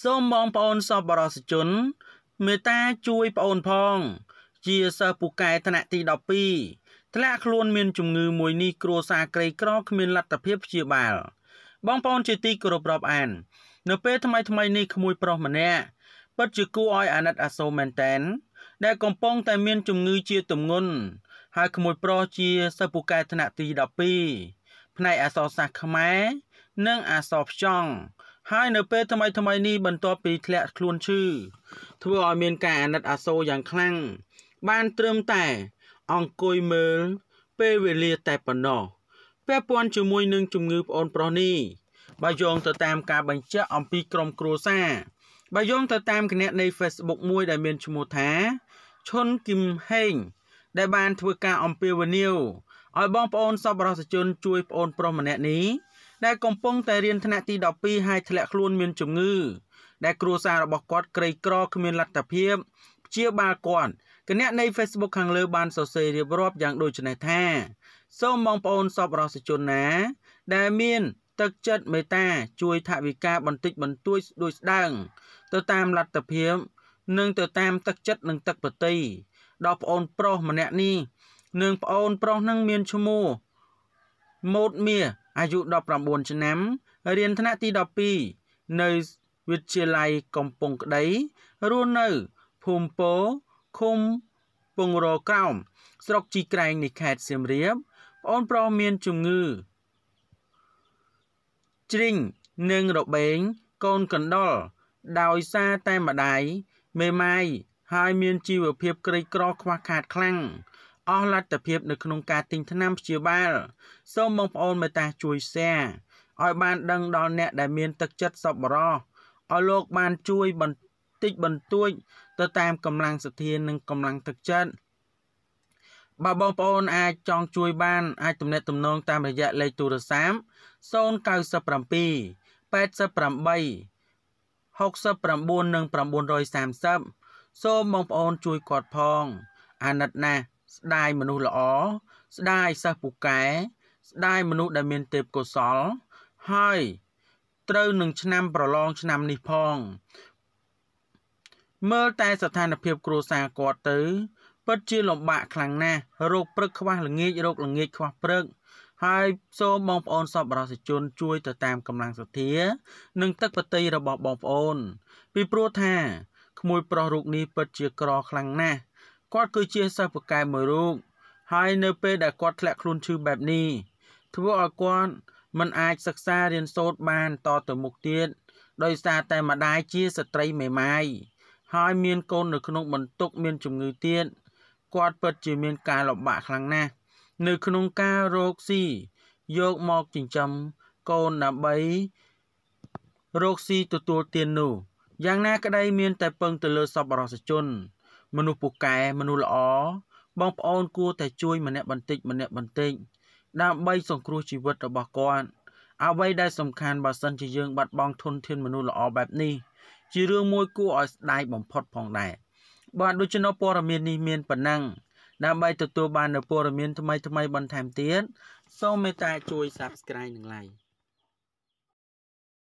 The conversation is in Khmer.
សូមបងប្អូនសប្បុរសជនមេត្តាជួយប្អូនផងជាសិស្សពូកែថ្នាក់ទី12ធ្លាក់ខ្លួនមានជំងឺមួយនេះគ្រួសារក្រីក្រគ្មានលទ្ធភាពព្យាបាលបងប្អូនជាទីគោរពរាប់អាន នៅពេលថ្មីថ្មីនេះក្មួយប្រុសម្នាក់ពិតជាគួរឲ្យអាណិតអាសូរមែនតែនដែលកំពុងតែមានជំងឺជាទម្ងន់ហើយក្មួយប្រុសជាសិស្សពូកែថ្នាក់ទី12ផ្នែកអសរសាស្ត្រខ្មែរ និងអសរផ្ចង់ហើយនៅពេលថ្មីថ្មីនេះបន្ទាប់ពីធ្លាក់ខ្លួនឈឺធ្វើឲ្យមានការអាណិតអាសូរយ៉ាងខ្លាំងបានត្រឹមតែ អង្គុយមើលពេលវេលាតែប៉ុណ្ណោះពាក់ព័ន្ធជាមួយនឹងជំងឺប្អូនប្រុសនេះបើយោងទៅតាម ការបញ្ជាក់អំពីក្រុមគ្រួសារបើយោងទៅតាមគណនី Facebook មួយដែលមានឈ្មោះថាឈុនគឹមហេង ដែលបានធ្វើការអំពាវនាវឲ្យបងប្អូនសប្បុរសជន ជួយប្អូនប្រុសម្នាក់នេះដែលកំពុងតែរៀនថ្នាក់ទី12ហើយធ្លាក់ខ្លួន មានជំងឺ ដែលគ្រួសាររបស់គាត់ ក្រីក្រ គ្មានលទ្ធភាពព្យាបាលគាត់គណៈនៃ Facebook ខាងលើបានសរសេររៀបរាប់យ៉ាងដូចនេះថាសូមបងប្អូនសពរសជនណា ដែលមានទឹកចិត្តមេត្តាជួយថវិកាបន្តិចបន្តួចដូចស្ដើងទៅតាមលទ្ធភាពនិងទៅតាមទឹកចិត្តនិងទឹកប្រតិដល់ប្អូនប្រុសម្នាក់នេះនិងប្អូនប្រុសនឹងមានឈ្មោះម៉ូតមាសអាយុ19ឆ្នាំរៀនថ្នាក់ទី12នៅវិទ្យាល័យកំពង់ក្តីរស់នៅ ភូមិពោឃុំពងរក្រោមស្រុកជីក្រែងនៃខេត្តសៀមរាបប្អូនប្រុសមានជំងឺ ជ្រិញនិងរបេង កូនកណ្ដុលដោយសារតែម្ដាយមេម៉ាយហើយ មានជីវភាពក្រីក្រខ្វះខាតខ្លាំង។អស់លទ្ធភាពនៅក្នុងការទិញថ្នាំព្យាបាល សូមបងប្អូនមេត្តាជួយ share ឲ្យបានដឹងដល់អ្នកដែលមានទឹកចិត្តសប្បុរសឲ្យលោកបានជួយបន្តិចបន្តួចទៅតាមកម្លាំងសទ្ធានិងកម្លាំងទឹកចិត្តបើបងប្អូនអាចចង់ជួយបាន អាចទំនាក់ទំនងតាមរយៈលេខទូរស័ព្ទ097 88 69និង930សូមបងប្អូនជួយគាត់ផង អាណិតណាស់ស្ដាយមនុស្សល្អ ស្ដាយសិស្សពូកែស្ដាយមនុស្សដែលមានទេពកោសលហើយត្រូវនឹងឆ្នាំប្រឡងឆ្នាំនេះផង មើលតែស្ថានភាពគ្រួសារគាត់ទៅពិតជាលំបាកខ្លាំងណាស់រោគព្រឹកខ្វះល្ងាចរោគល្ងាចខ្វះព្រឹក ហើយ សូមបងប្អូនសប្បុរសជន ជួយទៅតាមកម្លាំងសទ្ធានិងទឹកប្រតីរបស់បងប្អូន ពីព្រោះថា ក្មួយ ប្រុសរូបនេះពិតជាក្រខ្លាំងណាស់គាត់គឺជាសិស្សពូកែមួយរូបហើយនៅពេលដែលគាត់ធ្លាក់ខ្លួនឈឺបែបនេះធ្វើឲ្យគាត់មិនអាចសិក្សារៀនសូត្របានតទៅមុខទៀតដោយសារតែម្ដាយជាស្ត្រីមេម៉ាយហើយមានកូននៅក្នុងបន្ទុកមានជំងឺទៀតគាត់ពិតជាមានការលំបាកខ្លាំងណាស់នៅក្នុងការរកស៊ីយកមកចិញ្ចឹមកូនដើម្បីរកស៊ីទទួលទាននោះយ៉ាងណាក្តីមានតែពឹងទៅលើសប្បុរសជនមនុស្សពូកែមនុស្សល្អបងប្អូនគួរតែជួយម្នាក់បន្តិចម្នាក់បន្តិចដើម្បីសង្គ្រោះជីវិតរបស់គាត់អ្វីដែលសំខាន់បើសិនជាយើងបាត់បង់ធនធានមនុស្សល្អបែបនេះជារឿងមួយគួរឲ្យស្ដាយបំផុតផងដែរបាទដូច្នោះព័ត៌មាននេះមានប៉ុណ្ណឹងដើម្បីទទួលបាននូវព័ត៌មានថ្មីៗបន្ថែមទៀតសូមមេត្តាជួយ Subscribe និង Like